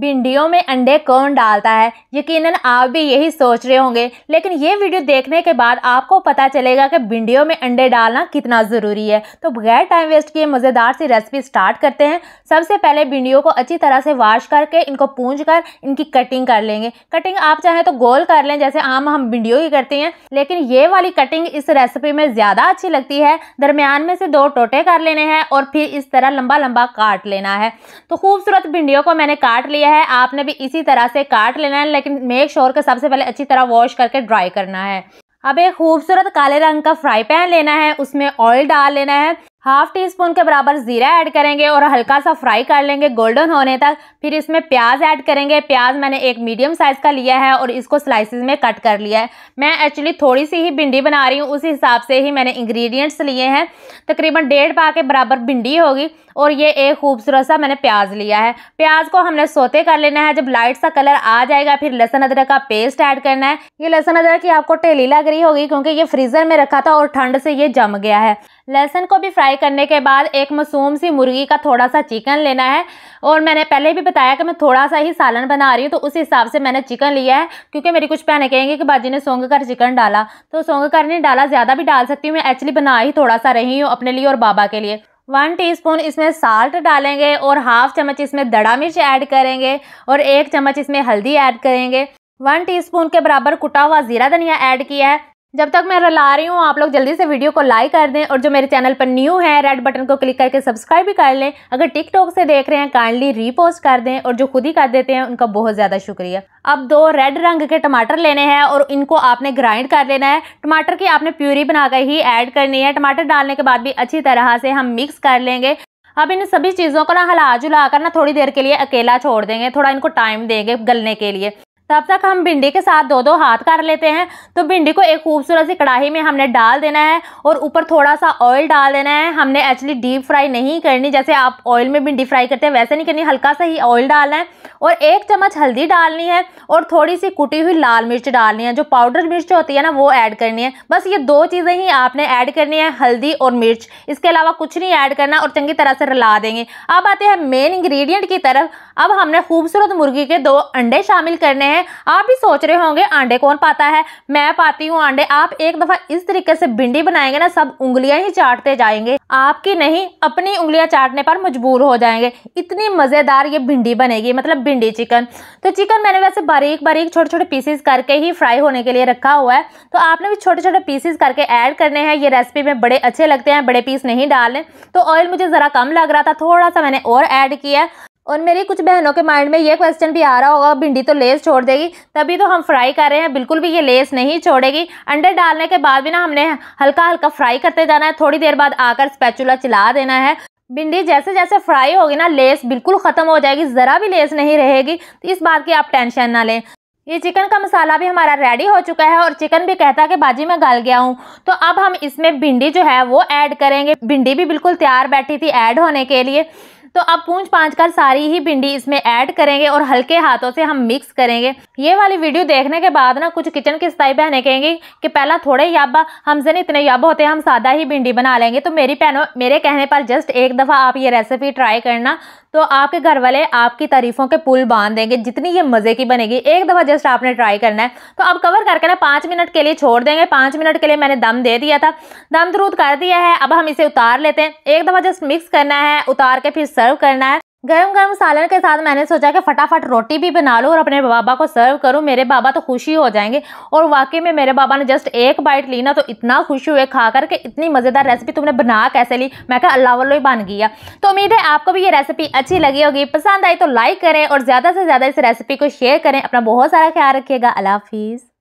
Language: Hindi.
भिंडियों में अंडे कौन डालता है यकीनन आप भी यही सोच रहे होंगे लेकिन ये वीडियो देखने के बाद आपको पता चलेगा कि भिंडियों में अंडे डालना कितना ज़रूरी है तो बगैर टाइम वेस्ट किए मज़ेदार सी रेसिपी स्टार्ट करते हैं सबसे पहले भिंडियों को अच्छी तरह से वाश करके इनको पूंज कर इनकी कटिंग कर लेंगे कटिंग आप चाहें तो गोल कर लें जैसे आम हम भिंडियों की करते हैं लेकिन ये वाली कटिंग इस रेसिपी में ज़्यादा अच्छी लगती है दरमियान में से दो टोटे कर लेने हैं और फिर इस तरह लंबा लंबा काट लेना है तो खूबसूरत भिंडियों को मैंने काट लिया लिया है आपने भी इसी तरह से काट लेना है लेकिन मेक श्योर का सबसे पहले अच्छी तरह वॉश करके ड्राई करना है अब एक खूबसूरत काले रंग का फ्राई पैन लेना है उसमें ऑयल डाल लेना है हाफ टी स्पून के बराबर ज़ीरा ऐड करेंगे और हल्का सा फ्राई कर लेंगे गोल्डन होने तक फिर इसमें प्याज ऐड करेंगे प्याज मैंने एक मीडियम साइज़ का लिया है और इसको स्लाइसिस में कट कर लिया है मैं एक्चुअली थोड़ी सी ही भिंडी बना रही हूँ उसी हिसाब से ही मैंने इंग्रेडिएंट्स लिए हैं तकरीबन डेढ़ पा के बराबर भिंडी होगी और ये एक खूबसूरत सा मैंने प्याज लिया है प्याज को हमने सोते कर लेना है जब लाइट सा कलर आ जाएगा फिर लहसन अदरक का पेस्ट ऐड करना है ये लहसन अदरक की आपको टेली लग रही होगी क्योंकि ये फ्रीज़र में रखा था और ठंड से ये जम गया है लहसन को भी फ्राई करने के बाद एक मसूम सी मुर्गी का थोड़ा सा चिकन लेना है और मैंने पहले भी बताया कि मैं थोड़ा सा ही सालन बना रही हूँ तो उस हिसाब से मैंने चिकन लिया है क्योंकि मेरी कुछ भैनें कहेंगे कि बाजी ने सोंग कर चिकन डाला तो सोंग कर नहीं डाला ज़्यादा भी डाल सकती हूँ मैं एक्चुअली बना ही थोड़ा सा रही हूँ अपने लिए और बाबा के लिए वन टीस्पून इसमें साल्ट डालेंगे और हाफ चम्मच इसमें दड़ा मिर्च ऐड करेंगे और एक चम्मच इसमें हल्दी ऐड करेंगे वन टीस्पून के बराबर कुटा हुआ ज़ीरा धनिया ऐड किया है जब तक मैं रला रही हूँ आप लोग जल्दी से वीडियो को लाइक कर दें और जो मेरे चैनल पर न्यू है रेड बटन को क्लिक करके सब्सक्राइब भी कर लें अगर टिकटॉक से देख रहे हैं काइंडली रीपोस्ट कर दें और जो खुद ही कर देते हैं उनका बहुत ज़्यादा शुक्रिया अब दो रेड रंग के टमाटर लेने हैं और इनको आपने ग्राइंड कर लेना है टमाटर की आपने प्यूरी बनाकर ही ऐड करनी है टमाटर डालने के बाद भी अच्छी तरह से हम मिक्स कर लेंगे अब इन सभी चीज़ों को ना हिला जुला कर ना थोड़ी देर के लिए अकेला छोड़ देंगे थोड़ा इनको टाइम देंगे गलने के लिए तब तक हम भिंडी के साथ दो दो हाथ कर लेते हैं तो भिंडी को एक खूबसूरत सी कढ़ाई में हमने डाल देना है और ऊपर थोड़ा सा ऑयल डाल देना है हमने एक्चुअली डीप फ्राई नहीं करनी जैसे आप ऑयल में भिंडी फ्राई करते हैं वैसे नहीं करनी हल्का सा ही ऑयल डालना है और एक चम्मच हल्दी डालनी है और थोड़ी सी कुटी हुई लाल मिर्च डालनी है जो पाउडर मिर्च होती है ना वो ऐड करनी है बस ये दो चीज़ें ही आपने ऐड करनी है हल्दी और मिर्च इसके अलावा कुछ नहीं ऐड करना और चंगी तरह से रला देंगे अब आते हैं मेन इंग्रीडियंट की तरफ अब हमने खूबसूरत मुर्गी के दो अंडे शामिल करने हैं हैं आप भी सोच रहे होंगे आंडे कौन पाता है मैं पाती हूँ आंडे आप एक दफ़ा इस तरीके से भिंडी बनाएंगे ना सब उंगलियां ही चाटते जाएंगे आपकी नहीं अपनी उंगलियां चाटने पर मजबूर हो जाएंगे इतनी मज़ेदार ये भिंडी बनेगी मतलब भिंडी चिकन तो चिकन मैंने वैसे बारीक बारीक छोटे छोटे पीसेस करके ही फ्राई होने के लिए रखा हुआ है तो आपने भी छोटे छोटे पीसेस करके ऐड करने हैं ये रेसिपी में बड़े अच्छे लगते हैं बड़े पीस नहीं डालने तो ऑयल मुझे ज़रा कम लग रहा था थोड़ा सा मैंने और ऐड किया और मेरी कुछ बहनों के माइंड में ये क्वेश्चन भी आ रहा होगा भिंडी तो लेस छोड़ देगी तभी तो हम फ्राई कर रहे हैं बिल्कुल भी ये लेस नहीं छोड़ेगी अंडे डालने के बाद भी ना हमने हल्का हल्का फ्राई करते जाना है थोड़ी देर बाद आकर स्पैचुला चला देना है भिंडी जैसे जैसे फ्राई होगी ना लेस बिल्कुल ख़त्म हो जाएगी ज़रा भी लेस नहीं रहेगी तो इस बात की आप टेंशन ना लें ये चिकन का मसाला भी हमारा रेडी हो चुका है और चिकन भी कहता है कि बाजी में गल गया हूँ तो अब हम इसमें भिंडी जो है वो ऐड करेंगे भिंडी भी बिल्कुल तैयार बैठी थी ऐड होने के लिए तो अब पूंछ पाँच कर सारी ही भिंडी इसमें ऐड करेंगे और हल्के हाथों से हम मिक्स करेंगे ये वाली वीडियो देखने के बाद ना कुछ किचन की सताई बहने कहेंगी कि पहला थोड़े याबा हमसे नहीं इतने याबा होते हम सादा ही भिंडी बना लेंगे तो मेरी बहनों मेरे कहने पर जस्ट एक दफ़ा आप ये रेसिपी ट्राई करना तो आपके घर वाले आपकी तारीफों के पुल बांध देंगे जितनी ये मज़े की बनेगी एक दफ़ा जस्ट आपने ट्राई करना है तो आप कवर करके ना पाँच मिनट के लिए छोड़ देंगे पाँच मिनट के लिए मैंने दम दे दिया था दम दरूद कर दिया है अब हम इसे उतार लेते हैं एक दफ़ा जस्ट मिक्स करना है उतार के फिर सर्व करना है गरम गरम सालन के साथ मैंने सोचा कि फटाफट रोटी भी बना लूँ और अपने बाबा को सर्व करूँ मेरे बाबा तो खुशी हो जाएंगे और वाकई में मेरे बाबा ने जस्ट एक बाइट ली ना तो इतना खुशी हुए खा कर के इतनी मज़ेदार रेसिपी तुमने बना कैसे ली मैं कहा अल्लाह वल्लो ही बन गया तो उम्मीद है आपको भी ये रेसिपी अच्छी लगी होगी पसंद आई तो लाइक करें और ज़्यादा से ज़्यादा इस रेसिपी को शेयर करें अपना बहुत सारा ख्याल रखिएगा अला हाफिज़